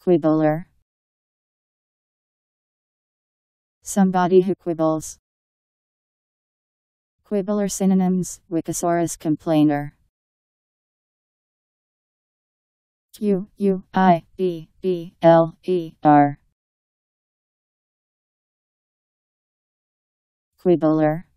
Quibbler. Somebody who quibbles. Quibbler synonyms, Wikisaurus complainer. Q U I B B L E R. Quibbler.